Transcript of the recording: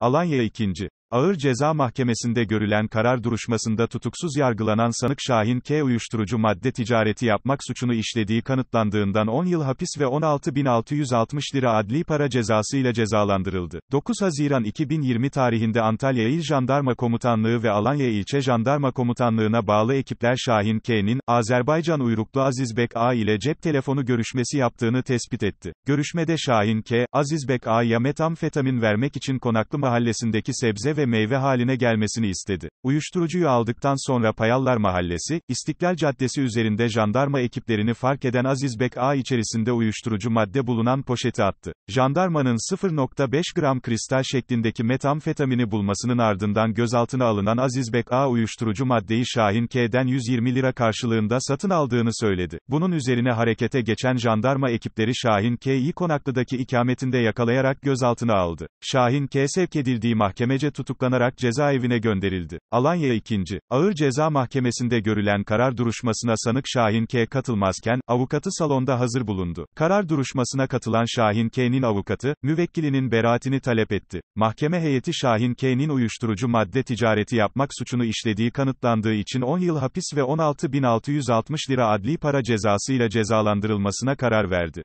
Alanya 2. Ağır Ceza Mahkemesi'nde görülen karar duruşmasında tutuksuz yargılanan sanık Şahin K. uyuşturucu madde ticareti yapmak suçunu işlediği kanıtlandığından 10 yıl hapis ve 16.660 lira adli para cezası ile cezalandırıldı. 9 Haziran 2020 tarihinde Antalya İl Jandarma Komutanlığı ve Alanya İlçe Jandarma Komutanlığı'na bağlı ekipler Şahin K.'nin, Azerbaycan uyruklu Azizbek A. ile cep telefonu görüşmesi yaptığını tespit etti. Görüşmede Şahin K., Azizbek A.'ya metamfetamin vermek için konaklı mahallesindeki sebze ve ve meyve haline gelmesini istedi. Uyuşturucuyu aldıktan sonra Payallar Mahallesi, İstiklal Caddesi üzerinde jandarma ekiplerini fark eden Aziz Bek A içerisinde uyuşturucu madde bulunan poşeti attı. Jandarmanın 0.5 gram kristal şeklindeki metamfetamini bulmasının ardından gözaltına alınan Aziz Bek A uyuşturucu maddeyi Şahin K'den 120 lira karşılığında satın aldığını söyledi. Bunun üzerine harekete geçen jandarma ekipleri Şahin K'yi Konaklı'daki ikametinde yakalayarak gözaltına aldı. Şahin K sevk edildiği mahkemece tutuklandı tutuklanarak cezaevine gönderildi. Alanya 2. Ağır Ceza Mahkemesi'nde görülen karar duruşmasına sanık Şahin K. katılmazken, avukatı salonda hazır bulundu. Karar duruşmasına katılan Şahin K.'nin avukatı, müvekkilinin beraatini talep etti. Mahkeme heyeti Şahin K.'nin uyuşturucu madde ticareti yapmak suçunu işlediği kanıtlandığı için 10 yıl hapis ve 16.660 lira adli para cezası ile cezalandırılmasına karar verdi.